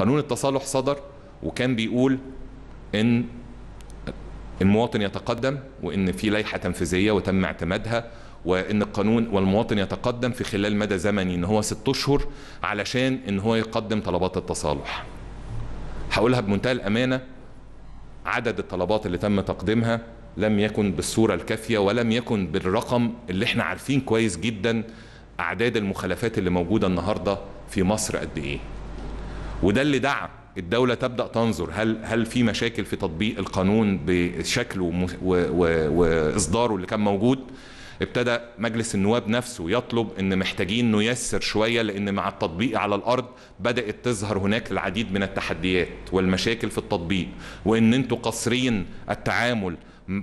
قانون التصالح صدر وكان بيقول ان المواطن يتقدم وان في لائحه تنفيذيه وتم اعتمادها وان القانون والمواطن يتقدم في خلال مدى زمني ان هو ست اشهر علشان ان هو يقدم طلبات التصالح. هقولها بمنتهى الامانه عدد الطلبات اللي تم تقديمها لم يكن بالصوره الكافيه ولم يكن بالرقم اللي احنا عارفين كويس جدا اعداد المخالفات اللي موجوده النهارده في مصر قد ايه. وده اللي دعا الدولة تبدأ تنظر هل هل في مشاكل في تطبيق القانون بشكله وإصداره اللي كان موجود ابتدى مجلس النواب نفسه يطلب ان محتاجين نيسر شويه لان مع التطبيق على الارض بدات تظهر هناك العديد من التحديات والمشاكل في التطبيق وان انتوا قصرين التعامل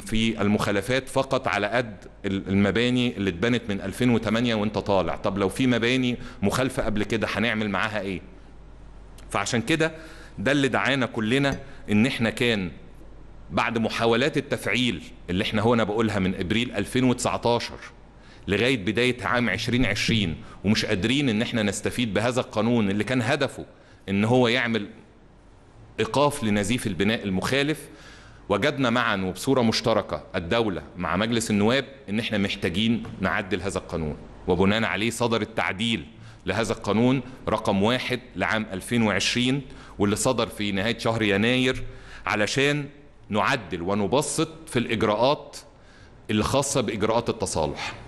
في المخالفات فقط على قد المباني اللي اتبنت من 2008 وانت طالع طب لو في مباني مخالفه قبل كده هنعمل معاها ايه فعشان كده ده اللي دعانا كلنا ان احنا كان بعد محاولات التفعيل اللي احنا هنا بقولها من ابريل 2019 لغايه بدايه عام 2020 ومش قادرين ان احنا نستفيد بهذا القانون اللي كان هدفه ان هو يعمل ايقاف لنزيف البناء المخالف وجدنا معا وبصوره مشتركه الدوله مع مجلس النواب ان احنا محتاجين نعدل هذا القانون وبناء عليه صدر التعديل لهذا القانون رقم واحد لعام 2020 واللي صدر في نهاية شهر يناير علشان نعدل ونبسط في الإجراءات الخاصة بإجراءات التصالح